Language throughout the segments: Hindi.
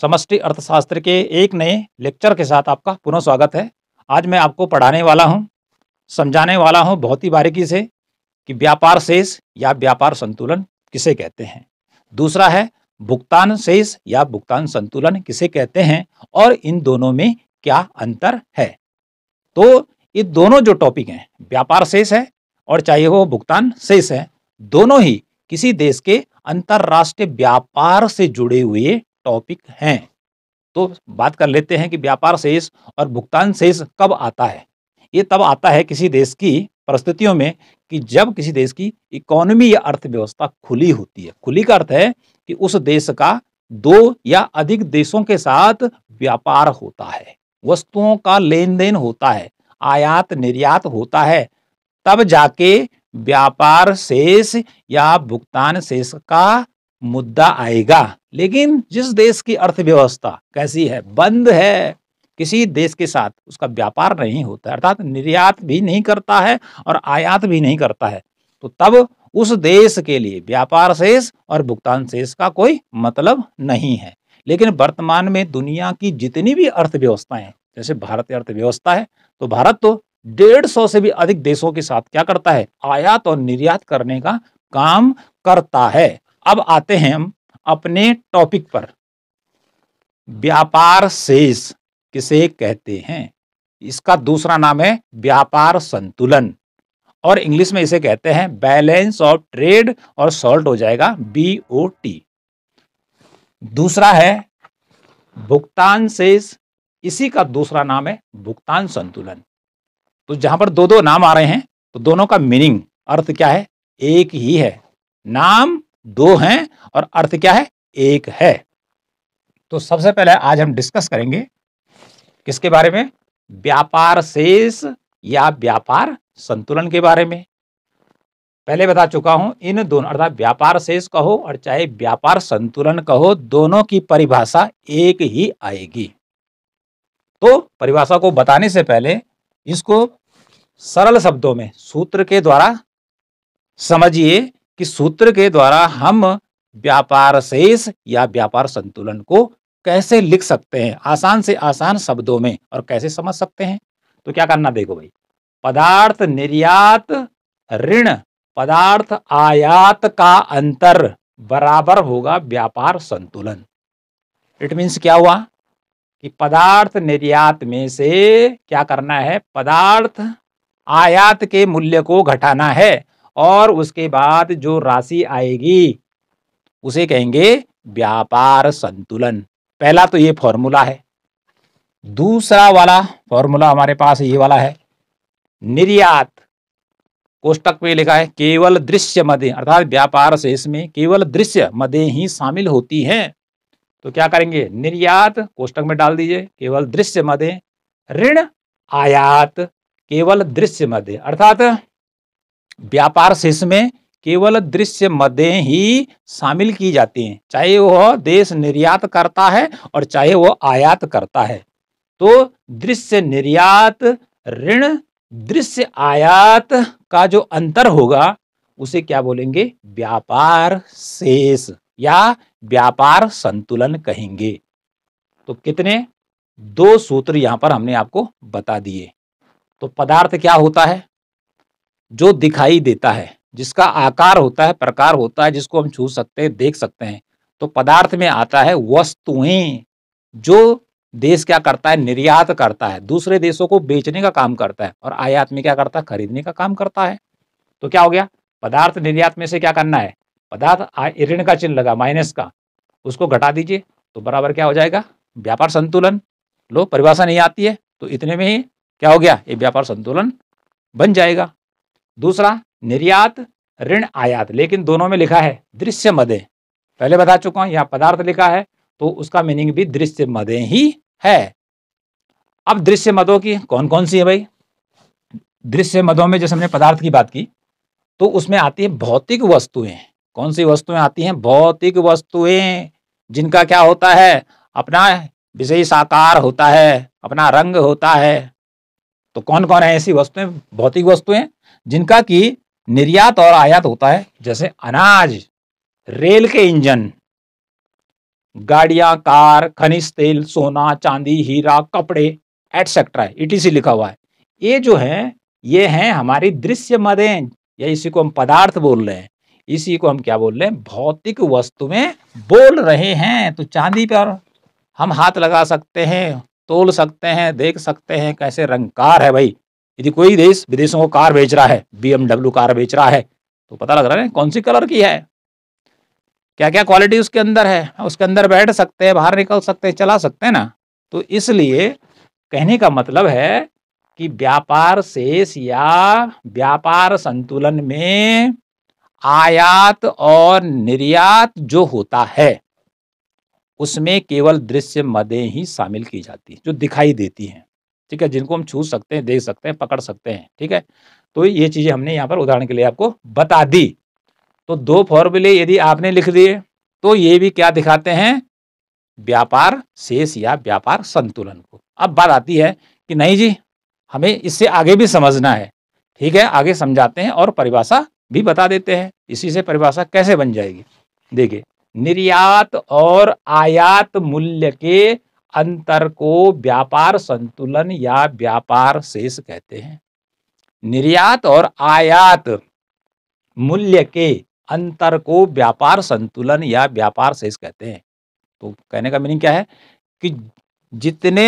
समष्टि अर्थशास्त्र के एक नए लेक्चर के साथ आपका पुनः स्वागत है आज मैं आपको पढ़ाने वाला हूँ समझाने वाला हूँ बहुत ही बारीकी से कि व्यापार शेष या व्यापार संतुलन किसे कहते हैं दूसरा है भुगतान शेष या भुगतान संतुलन किसे कहते हैं और इन दोनों में क्या अंतर है तो ये दोनों जो टॉपिक हैं व्यापार शेष है और चाहे वो भुगतान शेष है दोनों ही किसी देश के अंतर्राष्ट्रीय व्यापार से जुड़े हुए टॉपिक हैं तो बात कर लेते हैं कि व्यापार शेष और भुगतान शेष कब आता है ये तब आता है किसी देश की परिस्थितियों में कि जब किसी देश की इकोनॉमी या अर्थव्यवस्था खुली होती है खुली का अर्थ है कि उस देश का दो या अधिक देशों के साथ व्यापार होता है वस्तुओं का लेन देन होता है आयात निर्यात होता है तब जाके व्यापार शेष या भुगतान शेष का मुद्दा आएगा लेकिन जिस देश की अर्थव्यवस्था कैसी है बंद है किसी देश के साथ उसका व्यापार नहीं होता अर्थात निर्यात भी नहीं करता है और आयात भी नहीं करता है तो तब उस देश के लिए व्यापार शेष और भुगतान शेष का कोई मतलब नहीं है लेकिन वर्तमान में दुनिया की जितनी भी अर्थव्यवस्थाएं जैसे भारत की अर्थव्यवस्था है तो भारत तो डेढ़ सौ से भी अधिक देशों के साथ क्या करता है आयात और निर्यात करने का काम करता है अब आते हैं हम अपने टॉपिक पर व्यापार शेष किसे कहते हैं इसका दूसरा नाम है व्यापार संतुलन और इंग्लिश में इसे कहते हैं बैलेंस ऑफ ट्रेड और सॉल्ट हो जाएगा बी ओ टी दूसरा है भुगतान शेष इसी का दूसरा नाम है भुगतान संतुलन तो जहां पर दो दो नाम आ रहे हैं तो दोनों का मीनिंग अर्थ क्या है एक ही है नाम दो हैं और अर्थ क्या है एक है तो सबसे पहले आज हम डिस्कस करेंगे किसके बारे में व्यापार शेष या व्यापार संतुलन के बारे में पहले बता चुका हूं इन दोनों अर्थात व्यापार शेष कहो और चाहे व्यापार संतुलन कहो दोनों की परिभाषा एक ही आएगी तो परिभाषा को बताने से पहले इसको सरल शब्दों में सूत्र के द्वारा समझिए कि सूत्र के द्वारा हम व्यापार शेष या व्यापार संतुलन को कैसे लिख सकते हैं आसान से आसान शब्दों में और कैसे समझ सकते हैं तो क्या करना देखो भाई पदार्थ निर्यात ऋण पदार्थ आयात का अंतर बराबर होगा व्यापार संतुलन इट मीन्स क्या हुआ कि पदार्थ निर्यात में से क्या करना है पदार्थ आयात के मूल्य को घटाना है और उसके बाद जो राशि आएगी उसे कहेंगे व्यापार संतुलन पहला तो ये फॉर्मूला है दूसरा वाला फॉर्मूला हमारे पास ये वाला है निर्यात कोष्टक में लिखा है केवल दृश्य मदे अर्थात व्यापार से इसमें केवल दृश्य मदे ही शामिल होती हैं तो क्या करेंगे निर्यात कोष्टक में डाल दीजिए केवल दृश्य मदे ऋण आयात केवल दृश्य मदे अर्थात व्यापार शेष में केवल दृश्य मदें ही शामिल की जाती हैं चाहे वह देश निर्यात करता है और चाहे वह आयात करता है तो दृश्य निर्यात ऋण दृश्य आयात का जो अंतर होगा उसे क्या बोलेंगे व्यापार शेष या व्यापार संतुलन कहेंगे तो कितने दो सूत्र यहां पर हमने आपको बता दिए तो पदार्थ क्या होता है जो दिखाई देता है जिसका आकार होता है प्रकार होता है जिसको हम छू सकते हैं देख सकते हैं तो पदार्थ में आता है वस्तुएं जो देश क्या करता है निर्यात करता है दूसरे देशों को बेचने का काम करता है और आयात में क्या करता है खरीदने का काम करता है तो क्या हो गया पदार्थ निर्यात में से क्या करना है पदार्थ ऋण का चिन्ह लगा माइनस का उसको घटा दीजिए तो बराबर क्या हो जाएगा व्यापार संतुलन लो परिभाषा नहीं आती है तो इतने में ही क्या हो गया ये व्यापार संतुलन बन जाएगा दूसरा निर्यात ऋण आयात लेकिन दोनों में लिखा है दृश्य मदे पहले बता चुका हूं यहां पदार्थ लिखा है तो उसका मीनिंग भी दृश्य मदे ही है अब दृश्य मदों की कौन कौन सी है भाई दृश्य मदों में जैसे हमने पदार्थ की बात की तो उसमें आती है भौतिक वस्तुएं कौन सी वस्तुएं आती हैं भौतिक वस्तुएं जिनका क्या होता है अपना विशेष आकार होता है अपना रंग होता है तो कौन कौन है ऐसी वस्तुएं भौतिक वस्तुएं जिनका कि निर्यात और आयात होता है जैसे अनाज रेल के इंजन गाड़ियां कार खनिज तेल सोना चांदी हीरा कपड़े एटसेट्रा सी e लिखा हुआ है ये जो है ये हैं हमारी दृश्य मदें या इसी को हम पदार्थ बोल रहे हैं इसी को हम क्या बोल रहे हैं भौतिक वस्तुएं बोल रहे हैं तो चांदी पर हम हाथ लगा सकते हैं तोल सकते हैं देख सकते हैं कैसे रंगकार है भाई यदि कोई देश विदेशों को कार बेच रहा है बीएमडब्ल्यू कार बेच रहा है तो पता लग रहा है कौन सी कलर की है क्या क्या क्वालिटी उसके अंदर है हाँ, उसके अंदर बैठ सकते हैं बाहर निकल सकते हैं चला सकते हैं ना तो इसलिए कहने का मतलब है कि व्यापार शेष या व्यापार संतुलन में आयात और निर्यात जो होता है उसमें केवल दृश्य मदें ही शामिल की जाती हैं जो दिखाई देती हैं ठीक है जिनको हम छू सकते हैं देख सकते हैं पकड़ सकते हैं ठीक है तो ये चीज़ें हमने यहाँ पर उदाहरण के लिए आपको बता दी तो दो फॉर्मूले यदि आपने लिख दिए तो ये भी क्या दिखाते हैं व्यापार शेष या व्यापार संतुलन को अब बात आती है कि नहीं जी हमें इससे आगे भी समझना है ठीक है आगे समझाते हैं और परिभाषा भी बता देते हैं इसी से परिभाषा कैसे बन जाएगी देखिए निर्यात और आयात मूल्य के अंतर को व्यापार संतुलन या व्यापार शेष कहते हैं निर्यात और आयात मूल्य के अंतर को व्यापार संतुलन या व्यापार शेष कहते हैं तो कहने का मीनिंग क्या है कि जितने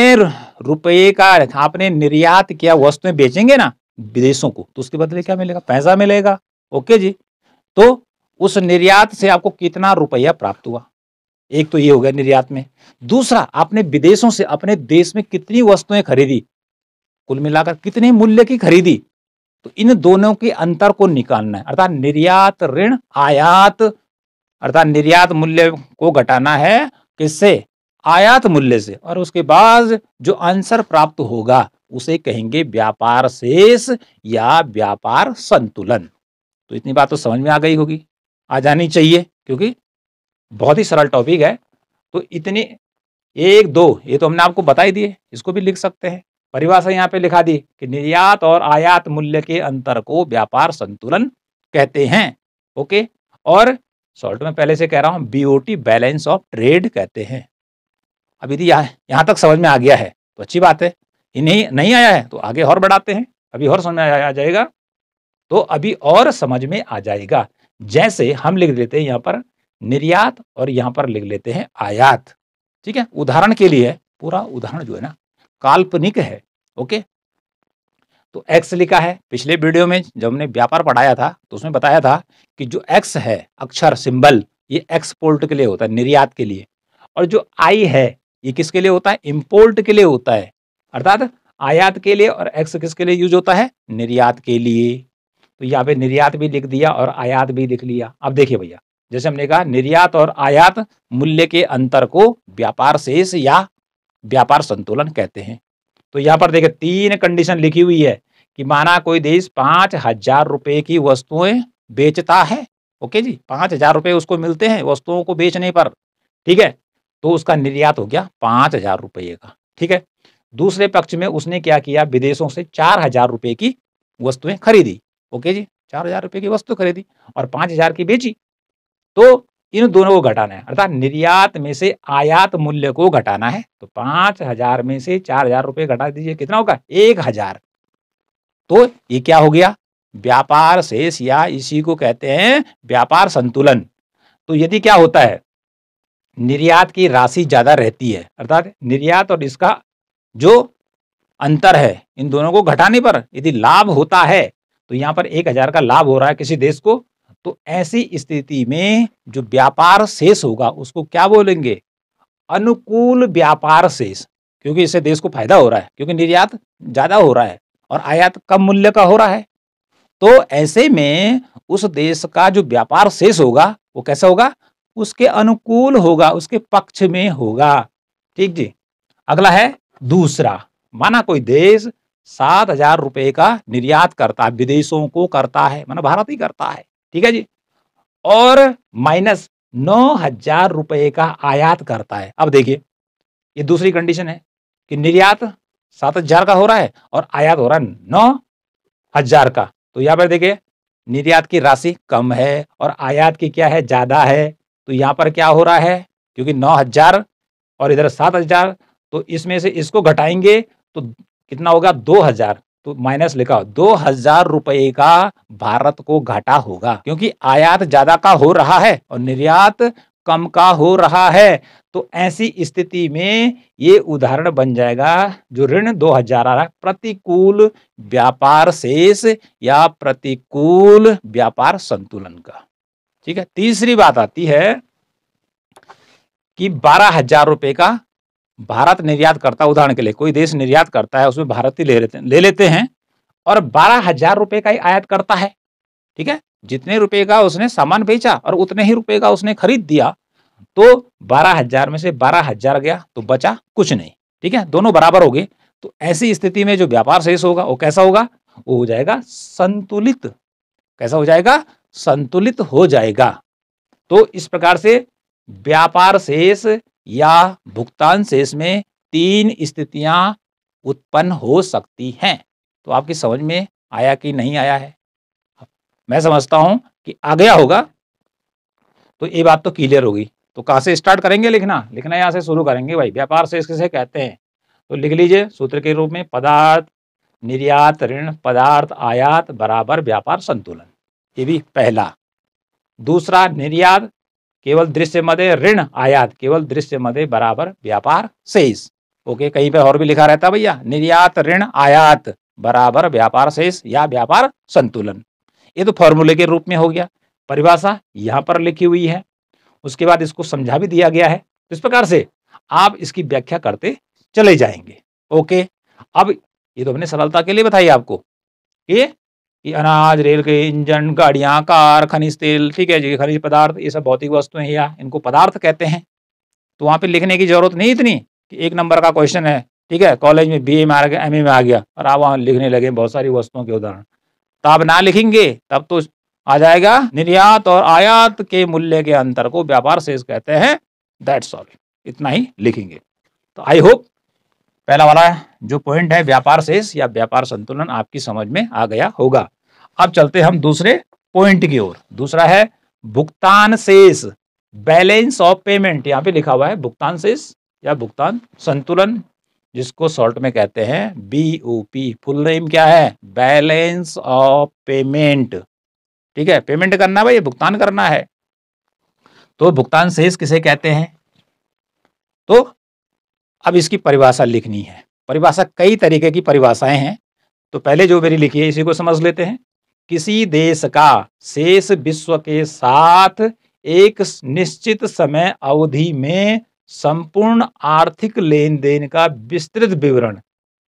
रुपए का आपने निर्यात किया वस्तुएं बेचेंगे ना विदेशों को तो उसके बदले क्या मिलेगा पैसा मिलेगा ओके जी तो उस निर्यात से आपको कितना रुपया प्राप्त हुआ एक तो ये हो गया निर्यात में दूसरा आपने विदेशों से अपने देश में कितनी वस्तुएं खरीदी कुल मिलाकर कितने मूल्य की खरीदी तो इन दोनों के अंतर को निकालना है अर्थात निर्यात ऋण आयात अर्थात निर्यात मूल्य को घटाना है किससे आयात मूल्य से और उसके बाद जो आंसर प्राप्त होगा उसे कहेंगे व्यापार शेष या व्यापार संतुलन तो इतनी बात तो समझ में आ गई होगी आ जानी चाहिए क्योंकि बहुत ही सरल टॉपिक है तो इतने एक दो ये तो हमने आपको बता ही दिए इसको भी लिख सकते हैं परिभाषा यहाँ पे लिखा दी कि निर्यात और आयात मूल्य के अंतर को व्यापार संतुलन कहते हैं ओके और शॉर्ट में पहले से कह रहा हूँ बीओटी बैलेंस ऑफ ट्रेड कहते हैं अब यदि तो यहाँ यहाँ तक समझ में आ गया है तो अच्छी बात है ये नहीं नहीं आया है तो आगे और बढ़ाते हैं अभी और समझ में आ जाएगा तो अभी और समझ में आ जाएगा जैसे हम लिख देते हैं यहाँ पर निर्यात और यहाँ पर लिख लेते हैं आयात ठीक है उदाहरण के लिए पूरा उदाहरण जो है ना काल्पनिक है ओके तो एक्स लिखा है पिछले वीडियो में जब हमने व्यापार पढ़ाया था तो उसमें बताया था कि जो एक्स है अक्षर सिंबल ये एक्सपोर्ट के लिए होता है निर्यात के लिए और जो आई है ये किसके लिए होता है इम्पोर्ट के लिए होता है अर्थात आयात के लिए और एक्स किसके लिए यूज होता है निर्यात के लिए तो यहाँ पे निर्यात भी लिख दिया और आयात भी लिख लिया अब देखिए भैया जैसे हमने कहा निर्यात और आयात मूल्य के अंतर को व्यापार शेष या व्यापार संतुलन कहते हैं तो यहाँ पर देखिए तीन कंडीशन लिखी हुई है कि माना कोई देश पाँच हजार रुपये की वस्तुएं बेचता है ओके जी पाँच हजार रुपये उसको मिलते हैं वस्तुओं को बेचने पर ठीक है तो उसका निर्यात हो गया पाँच हजार रुपये का ठीक है दूसरे पक्ष में उसने क्या किया विदेशों से चार हजार रुपये की वस्तुएं खरीदी ओके जी चार हजार रुपये की वस्तु खरीदी और पाँच हजार की बेची तो इन दोनों को घटाना है अर्थात निर्यात में से आयात मूल्य को घटाना है तो पांच हजार में से चार हजार रुपये घटा दीजिए कितना होगा एक हजार तो ये क्या हो गया व्यापार शेष या इसी को कहते हैं व्यापार संतुलन तो यदि क्या होता है निर्यात की राशि ज़्यादा रहती है अर्थात निर्यात और इसका जो अंतर है इन दोनों को घटाने पर यदि लाभ होता है तो यहाँ पर एक हजार का लाभ हो रहा है किसी देश को तो ऐसी स्थिति में जो व्यापार शेष होगा उसको क्या बोलेंगे अनुकूल व्यापार शेष क्योंकि इससे देश को फायदा हो रहा है क्योंकि निर्यात ज़्यादा हो रहा है और आयात कम मूल्य का हो रहा है तो ऐसे में उस देश का जो व्यापार शेष होगा वो कैसा होगा उसके अनुकूल होगा उसके पक्ष में होगा ठीक जी अगला है दूसरा माना कोई देश सात हजार रुपये का निर्यात करता है विदेशों को करता है माना भारत ही करता है ठीक है जी और माइनस नौ हजार रुपये का आयात करता है अब देखिए ये दूसरी कंडीशन है कि निर्यात सात हजार का हो रहा है और आयात हो रहा है नौ हजार का तो यहाँ पर देखिए निर्यात की राशि कम है और आयात की क्या है ज्यादा है तो यहां पर क्या हो रहा है क्योंकि नौ हजार और इधर सात हजार तो इसमें से इसको घटाएंगे तो कितना होगा दो हजार तो माइनस लिखा दो हजार रुपए का भारत को घाटा होगा क्योंकि आयात ज्यादा का हो रहा है और निर्यात कम का हो रहा है तो ऐसी स्थिति में ये उदाहरण बन जाएगा जो ऋण दो हजार प्रतिकूल व्यापार शेष या प्रतिकूल व्यापार संतुलन का ठीक है तीसरी बात आती है कि बारह हजार रुपए का भारत निर्यात करता है उदाहरण के लिए कोई देश निर्यात करता है उसमें ही ले लेते ले लेते हैं और बारह हजार रुपये का ही आयात करता है ठीक है जितने रुपए का उसने सामान बेचा और उतने ही रुपए का उसने खरीद दिया तो बारह हजार में से बारह हजार गया तो बचा कुछ नहीं ठीक है दोनों बराबर हो गए तो ऐसी स्थिति में जो व्यापार शेष होगा वो कैसा होगा वो हो जाएगा संतुलित कैसा हो जाएगा संतुलित हो जाएगा तो इस प्रकार से व्यापार शेष या भुगतान शेष में तीन स्थितियां उत्पन्न हो सकती हैं तो आपकी समझ में आया कि नहीं आया है मैं समझता हूं कि आ गया होगा तो ये बात तो क्लियर होगी तो कहां से स्टार्ट करेंगे लिखना लिखना यहां से शुरू करेंगे भाई व्यापार शेष किसे कहते हैं तो लिख लीजिए सूत्र के रूप में पदार्थ निर्यात ऋण पदार्थ आयात बराबर व्यापार संतुलन ये भी पहला दूसरा निर्यात केवल दृश्य मध्य ऋण आयात केवल दृश्य मध्य बराबर व्यापार शेष ओके कहीं पे और भी लिखा रहता भैया निर्यात ऋण आयात बराबर व्यापार शेष या व्यापार संतुलन ये तो फॉर्मूले के रूप में हो गया परिभाषा यहाँ पर लिखी हुई है उसके बाद इसको समझा भी दिया गया है तो इस प्रकार से आप इसकी व्याख्या करते चले जाएंगे ओके अब ये तो हमने सरलता के लिए बताई आपको कि अनाज रेल के इंजन गाड़ियाँ कार खनिज तेल ठीक है जी खनिज पदार्थ ये सब भौतिक वस्तुएं हैं या इनको पदार्थ कहते हैं तो वहाँ पे लिखने की ज़रूरत नहीं इतनी कि एक नंबर का क्वेश्चन है ठीक है कॉलेज में बी ए में आ गया एम में आ गया और आप वहाँ लिखने लगे बहुत सारी वस्तुओं के उदाहरण तो आप ना लिखेंगे तब तो आ जाएगा निर्यात और आयात के मूल्य के अंतर को व्यापार शेष कहते हैं दैट ऑल इतना ही लिखेंगे तो आई होप पहला वाला जो पॉइंट है व्यापार शेष या व्यापार संतुलन आपकी समझ में आ गया होगा अब चलते हम दूसरे पॉइंट की ओर दूसरा है भुगतान शेष बैलेंस ऑफ पेमेंट यहाँ पे लिखा हुआ है भुगतान शेष या भुगतान संतुलन जिसको शॉर्ट में कहते हैं B O P full name क्या है बैलेंस ऑफ पेमेंट ठीक है पेमेंट करना भाई भुगतान करना है तो भुगतान शेष किसे कहते हैं तो अब इसकी परिभाषा लिखनी है परिभाषा कई तरीके की परिभाषाएं हैं तो पहले जो मेरी लिखी है इसी को समझ लेते हैं किसी देश का शेष विश्व के साथ एक निश्चित समय अवधि में संपूर्ण आर्थिक लेन देन का विस्तृत विवरण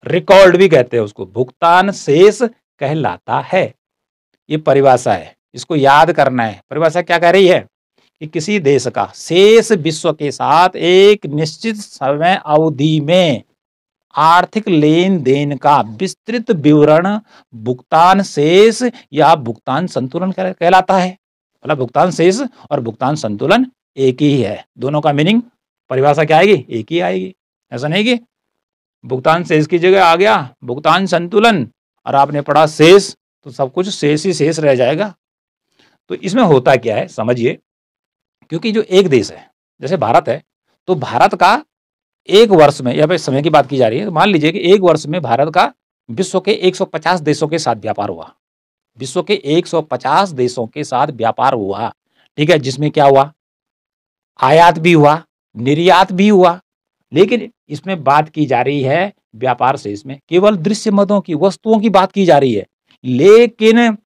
रिकॉर्ड भी कहते हैं उसको भुगतान शेष कहलाता है ये परिभाषा है इसको याद करना है परिभाषा क्या कह रही है कि किसी देश का शेष विश्व के साथ एक निश्चित समय अवधि में आर्थिक लेन देन का विस्तृत विवरण भुगतान शेष या भुगतान संतुलन कहलाता है मतलब भुगतान शेष और भुगतान संतुलन एक ही है दोनों का मीनिंग परिभाषा क्या आएगी एक ही आएगी ऐसा नहीं कि भुगतान शेष की जगह आ गया भुगतान संतुलन और आपने पढ़ा शेष तो सब कुछ शेष ही शेष रह जाएगा तो इसमें होता क्या है समझिए क्योंकि जो एक देश है जैसे भारत है तो भारत का एक वर्ष में या फिर समय की बात की जा रही है तो मान लीजिए कि एक वर्ष में भारत का विश्व के 150 देशों के साथ व्यापार हुआ विश्व के 150 देशों के साथ व्यापार हुआ ठीक है जिसमें क्या हुआ आयात भी हुआ निर्यात भी हुआ लेकिन इसमें बात की जा रही है व्यापार से इसमें केवल दृश्य मतों की वस्तुओं की बात की जा रही है लेकिन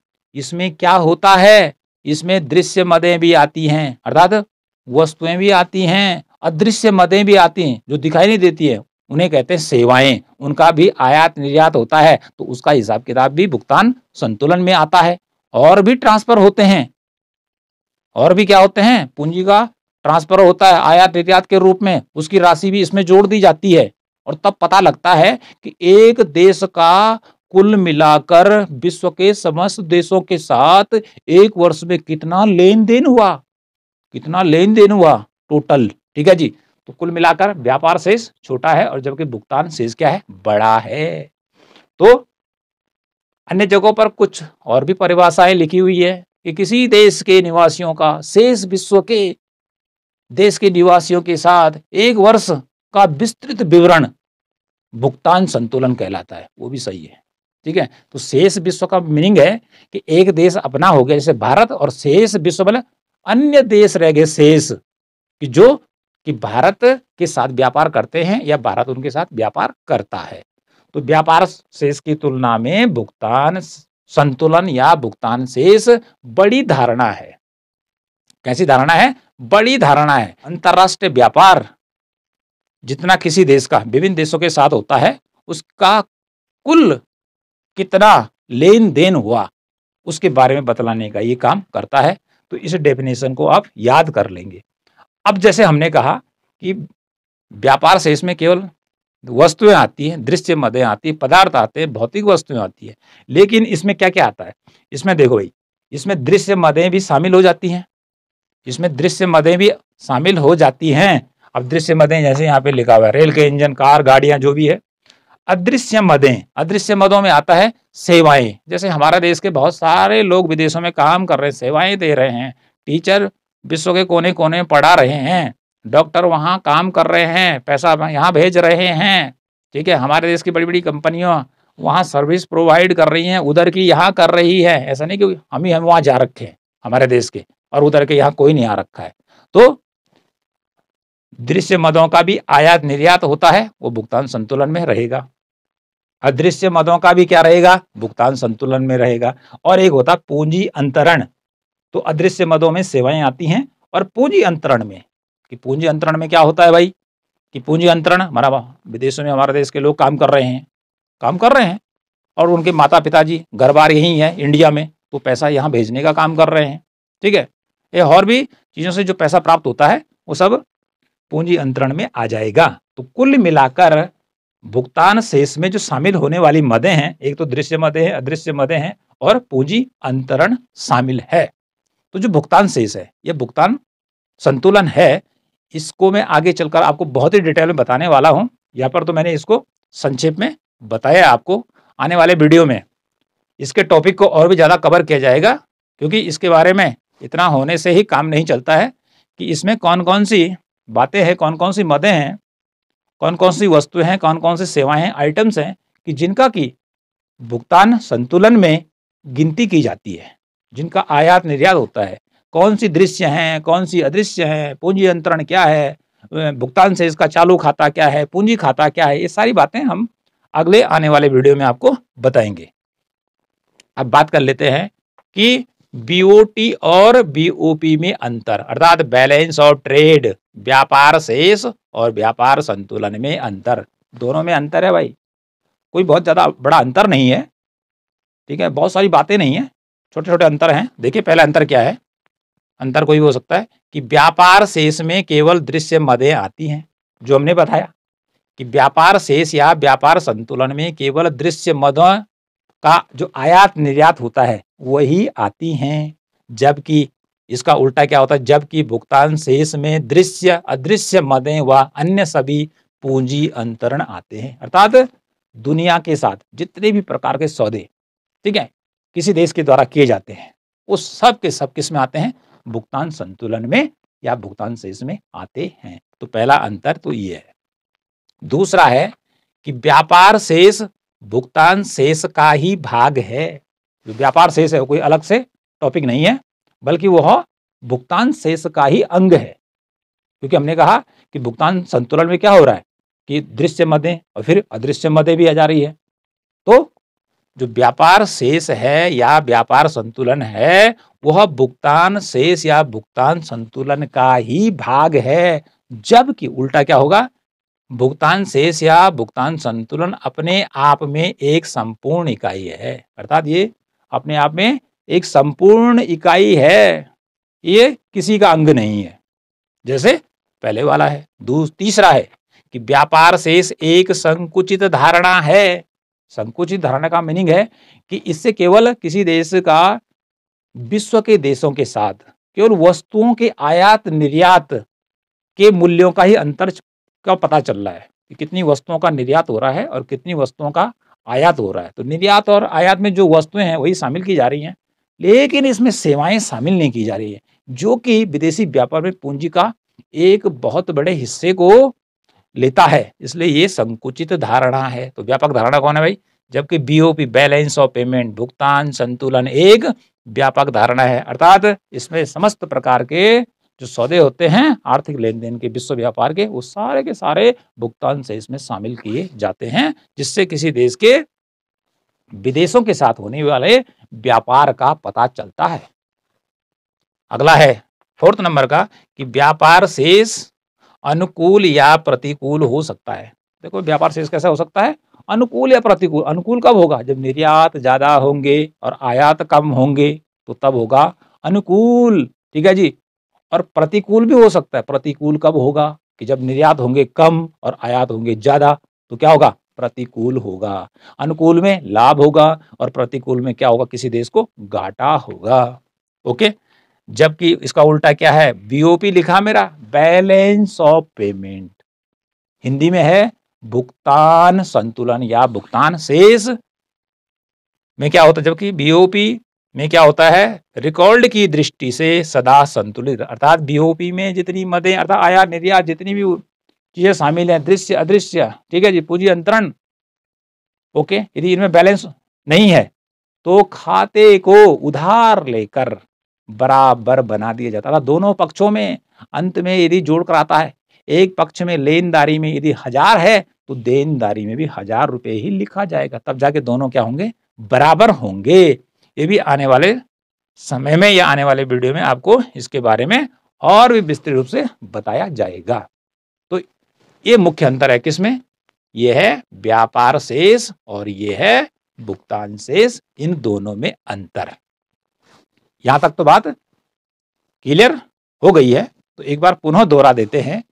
इसमें क्या होता है इसमें दृश्य मदें भी आती हैं अर्थात वस्तुएं भी आती हैं अदृश्य मदें भी आती हैं जो दिखाई नहीं देती है उन्हें कहते हैं सेवाएं उनका भी आयात निर्यात होता है तो उसका हिसाब किताब भी भुगतान संतुलन में आता है और भी ट्रांसफर होते हैं और भी क्या होते हैं पूंजी का ट्रांसफर होता है आयात निर्यात के रूप में उसकी राशि भी इसमें जोड़ दी जाती है और तब पता लगता है कि एक देश का कुल मिलाकर विश्व के समस्त देशों के साथ एक वर्ष में कितना लेन देन हुआ कितना लेन देन हुआ टोटल ठीक है जी तो कुल मिलाकर व्यापार शेष छोटा है और जबकि भुगतान शेष क्या है बड़ा है तो अन्य जगहों पर कुछ और भी परिभाषाएं लिखी हुई है कि किसी देश के निवासियों का शेष विश्व के देश के निवासियों के साथ एक वर्ष का विस्तृत विवरण भुगतान संतुलन कहलाता है वो भी सही है ठीक है तो शेष विश्व का मीनिंग है कि एक देश अपना हो गया जैसे भारत और शेष विश्व मतलब अन्य देश रह गए शेष कि जो कि भारत के साथ व्यापार करते हैं या भारत उनके साथ व्यापार करता है तो व्यापार शेष की तुलना में भुगतान संतुलन या भुगतान शेष बड़ी धारणा है कैसी धारणा है बड़ी धारणा है अंतर्राष्ट्रीय व्यापार जितना किसी देश का विभिन्न देशों के साथ होता है उसका कुल कितना लेन देन हुआ उसके बारे में बतलाने का ये काम करता है तो इस डेफिनेशन को आप याद कर लेंगे अब जैसे हमने कहा कि व्यापार से इसमें केवल वस्तुएं आती हैं दृश्य मदें आती हैं पदार्थ आते हैं भौतिक वस्तुएं आती है लेकिन इसमें क्या क्या आता है इसमें देखो भाई इसमें दृश्य मदें भी शामिल हो जाती हैं इसमें दृश्य मदें भी शामिल हो जाती हैं अब दृश्य मदें जैसे यहाँ पे लिखा हुआ है रेल के इंजन कार गाड़ियां जो भी है अदृश्य मदें अदृश्य मदों में आता है सेवाएं जैसे हमारा देश के बहुत सारे लोग विदेशों में काम कर रहे हैं सेवाएं दे रहे हैं टीचर विश्व के कोने कोने में पढ़ा रहे हैं डॉक्टर वहाँ काम कर रहे हैं पैसा यहाँ भेज रहे हैं ठीक है हमारे देश की बड़ी बड़ी कंपनियाँ वहाँ सर्विस प्रोवाइड कर रही हैं उधर की यहाँ कर रही है ऐसा नहीं कि हम ही हम वहाँ जा रखे हैं हमारे देश के और उधर के यहाँ कोई नहीं आ रखा है तो दृश्य मदों का भी आयात निर्यात होता है वो भुगतान संतुलन में रहेगा अदृश्य मदों का भी क्या रहेगा भुगतान संतुलन में रहेगा और एक होता पूंजी अंतरण तो अदृश्य मदों में सेवाएं आती हैं और पूंजी अंतरण में कि पूंजी अंतरण में क्या होता है भाई कि पूंजी अंतरण हमारा विदेशों में हमारे देश के लोग काम कर रहे हैं काम कर रहे हैं और उनके माता पिताजी घर बार यहीं है इंडिया में तो पैसा यहाँ भेजने का काम कर रहे हैं ठीक है ये और भी चीज़ों से जो पैसा प्राप्त होता है वो सब पूंजी अंतरण में आ जाएगा तो कुल मिलाकर भुगतान शेष में जो शामिल होने वाली मदें हैं एक तो दृश्य मदें हैं अदृश्य मदें हैं और पूंजी अंतरण शामिल है तो जो भुगतान शेष है यह भुगतान संतुलन है इसको मैं आगे चलकर आपको बहुत ही डिटेल में बताने वाला हूं यहाँ पर तो मैंने इसको संक्षेप में बताया आपको आने वाले वीडियो में इसके टॉपिक को और भी ज़्यादा कवर किया जाएगा क्योंकि इसके बारे में इतना होने से ही काम नहीं चलता है कि इसमें कौन कौन सी बातें हैं कौन कौन सी मदें हैं कौन कौन सी वस्तुएं हैं कौन कौन सी सेवाएं हैं आइटम्स हैं कि जिनका की भुगतान संतुलन में गिनती की जाती है जिनका आयात निर्यात होता है कौन सी दृश्य हैं कौन सी अदृश्य हैं पूंजी अंतरण क्या है भुगतान से इसका चालू खाता क्या है पूंजी खाता क्या है ये सारी बातें हम अगले आने वाले वीडियो में आपको बताएंगे अब बात कर लेते हैं कि बीओटी और बीओपी में अंतर अर्थात बैलेंस और ट्रेड व्यापार शेष और व्यापार संतुलन में अंतर दोनों में अंतर है भाई कोई बहुत ज़्यादा बड़ा अंतर नहीं है ठीक है बहुत सारी बातें नहीं है छोटे छोटे अंतर हैं देखिए पहला अंतर क्या है अंतर कोई हो सकता है कि व्यापार शेष में केवल दृश्य मदें आती हैं जो हमने बताया कि व्यापार शेष या व्यापार संतुलन में केवल दृश्य मदों का जो आयात निर्यात होता है वही आती हैं जबकि इसका उल्टा क्या होता है जबकि भुगतान शेष में दृश्य अदृश्य मदें व अन्य सभी पूंजी अंतरण आते हैं अर्थात दुनिया के साथ जितने भी प्रकार के सौदे ठीक है किसी देश के द्वारा किए जाते हैं वो सब के सब किस में आते हैं भुगतान संतुलन में या भुगतान शेष में आते हैं तो पहला अंतर तो ये है दूसरा है कि व्यापार शेष भुगतान शेष का ही भाग है व्यापार शेष है कोई अलग से टॉपिक नहीं है बल्कि वह भुगतान शेष का ही अंग है क्योंकि हमने कहा कि भुगतान संतुलन में क्या हो रहा है कि दृश्य मदे और फिर अदृश्य मदे भी आ जा रही है तो जो व्यापार शेष है या व्यापार संतुलन है वह भुगतान शेष या भुगतान संतुलन का ही भाग है जबकि उल्टा क्या होगा भुगतान शेष या भुगतान संतुलन अपने आप में एक संपूर्ण इकाई है अर्थात ये अपने आप में एक संपूर्ण इकाई है ये किसी का अंग नहीं है जैसे पहले वाला है तीसरा है कि व्यापार शेष एक संकुचित धारणा है संकुचित धारणा का मीनिंग है कि इससे केवल किसी देश का विश्व के देशों के साथ केवल वस्तुओं के आयात निर्यात के मूल्यों का ही अंतर का पता चल रहा है कि कितनी वस्तुओं का निर्यात हो रहा है और कितनी वस्तुओं का आयात हो रहा है तो निर्यात और आयात में जो वस्तुएं हैं वही शामिल की जा रही हैं लेकिन इसमें सेवाएं शामिल नहीं की जा रही है जो कि विदेशी व्यापार में पूंजी का एक बहुत बड़े हिस्से को लेता है इसलिए ये संकुचित धारणा है तो व्यापक धारणा कौन है भाई जबकि बीओपी बैलेंस ऑफ पेमेंट भुगतान संतुलन एक व्यापक धारणा है अर्थात इसमें समस्त प्रकार के जो सौदे होते हैं आर्थिक लेन देन के विश्व व्यापार के वो सारे के सारे भुगतान से इसमें शामिल किए जाते हैं जिससे किसी देश के विदेशों के साथ होने वाले व्यापार का पता चलता है अगला है फोर्थ नंबर का कि व्यापार शेष अनुकूल या प्रतिकूल हो सकता है देखो व्यापार शेष कैसा हो सकता है अनुकूल या प्रतिकूल अनुकूल कब होगा जब निर्यात ज़्यादा होंगे और आयात कम होंगे तो तब होगा अनुकूल ठीक है जी और प्रतिकूल भी हो सकता है प्रतिकूल कब होगा कि जब निर्यात होंगे कम और आयात होंगे ज्यादा तो क्या होगा प्रतिकूल होगा अनुकूल में लाभ होगा और प्रतिकूल में क्या होगा किसी देश को घाटा होगा ओके जबकि इसका उल्टा क्या है बीओपी लिखा मेरा बैलेंस ऑफ पेमेंट हिंदी में है भुगतान संतुलन या भुगतान शेष में क्या होता है जबकि बीओपी में क्या होता है रिकॉर्ड की दृष्टि से सदा संतुलित अर्थात बीओपी में जितनी मदें अर्थात आयात निर्यात जितनी भी चीज़ें शामिल हैं दृश्य अदृश्य ठीक है जी पूंजी अंतरण ओके यदि इनमें बैलेंस नहीं है तो खाते को उधार लेकर बराबर बना दिया जाता है दोनों पक्षों में अंत में यदि जोड़ कर आता है एक पक्ष में लेनदारी में यदि हजार है तो देनदारी में भी हजार रुपये ही लिखा जाएगा तब जाके दोनों क्या होंगे बराबर होंगे ये भी आने वाले समय में या आने वाले वीडियो में आपको इसके बारे में और भी विस्तृत रूप से बताया जाएगा तो ये मुख्य अंतर है किसमें ये है व्यापार शेष और ये है भुगतान शेष इन दोनों में अंतर यहां तक तो बात क्लियर हो गई है तो एक बार पुनः दोहरा देते हैं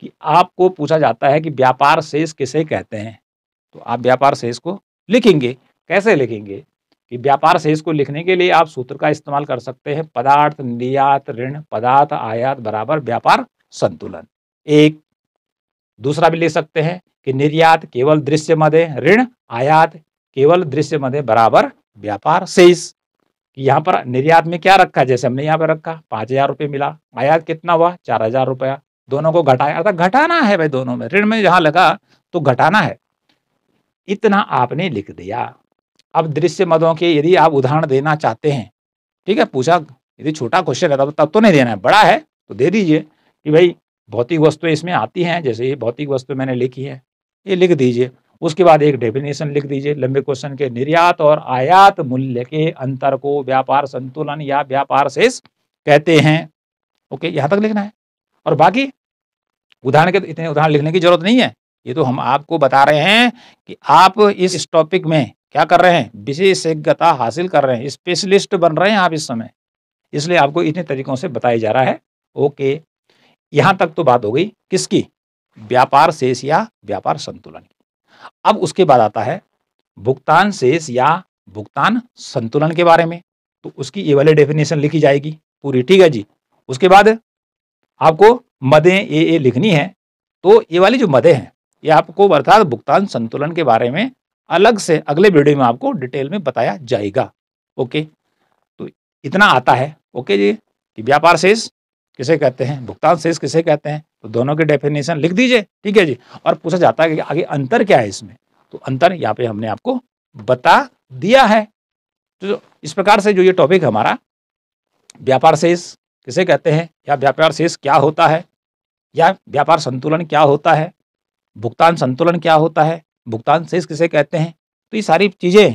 कि आपको पूछा जाता है कि व्यापार शेष किसे कहते हैं तो आप व्यापार शेष को लिखेंगे कैसे लिखेंगे कि व्यापार शेष को लिखने के लिए आप सूत्र का इस्तेमाल कर सकते हैं पदार्थ निर्यात ऋण पदार्थ आयात बराबर व्यापार संतुलन एक दूसरा भी ले सकते हैं कि निर्यात केवल दृश्य मदे ऋण आयात केवल दृश्य मधे बराबर व्यापार शेष यहाँ पर निर्यात में क्या रखा जैसे हमने यहाँ पर रखा पांच हजार रुपये मिला आयात कितना हुआ चार हजार रुपया दोनों को घटाया अर्थात घटाना है भाई दोनों में ऋण में जहां लगा तो घटाना है इतना आपने लिख दिया अब दृश्य मदों के यदि आप उदाहरण देना चाहते हैं ठीक है पूछा यदि छोटा क्वेश्चन है तब तब तो नहीं देना है बड़ा है तो दे दीजिए कि भाई भौतिक वस्तुएं इसमें आती हैं जैसे ये भौतिक वस्तु मैंने लिखी है ये लिख दीजिए उसके बाद एक डेफिनेशन लिख दीजिए लंबे क्वेश्चन के निर्यात और आयात मूल्य के अंतर को व्यापार संतुलन या व्यापार शेष कहते हैं ओके यहाँ तक लिखना है और बाकी उदाहरण के इतने उदाहरण लिखने की जरूरत नहीं है ये तो हम आपको बता रहे हैं कि आप इस टॉपिक में क्या कर रहे हैं विशेषज्ञता हासिल कर रहे हैं स्पेशलिस्ट बन रहे हैं आप इस समय इसलिए आपको इतने तरीकों से बताया जा रहा है ओके यहां तक तो बात हो गई किसकी व्यापार शेष या व्यापार संतुलन की अब उसके बाद आता है भुगतान शेष या भुगतान संतुलन के बारे में तो उसकी ये वाली डेफिनेशन लिखी जाएगी पूरी ठीक है जी उसके बाद आपको मदे ये ये लिखनी है तो ये वाली जो मदे हैं ये आपको अर्थात भुगतान संतुलन के बारे में अलग से अगले वीडियो में आपको डिटेल में बताया जाएगा ओके तो इतना आता है ओके जी कि व्यापार शेष किसे कहते हैं भुगतान शेष किसे कहते हैं तो दोनों के डेफिनेशन लिख दीजिए ठीक है जी और पूछा जाता है कि आगे अंतर क्या है इसमें तो अंतर यहाँ पे हमने आपको बता दिया है तो इस प्रकार से जो ये टॉपिक हमारा व्यापार शेष किसे कहते हैं या व्यापार शेष क्या होता है या व्यापार संतुलन क्या होता है भुगतान संतुलन क्या होता है भुगतान शेष किसे कहते हैं तो ये सारी चीज़ें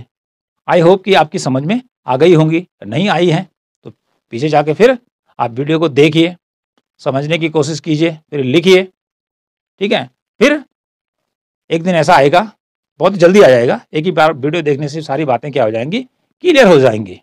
आई होप कि आपकी समझ में आ गई होंगी नहीं आई हैं तो पीछे जाके फिर आप वीडियो को देखिए समझने की कोशिश कीजिए फिर लिखिए ठीक है फिर एक दिन ऐसा आएगा बहुत जल्दी आ जाएगा एक ही बार वीडियो देखने से सारी बातें क्या हो जाएंगी क्लियर हो जाएंगी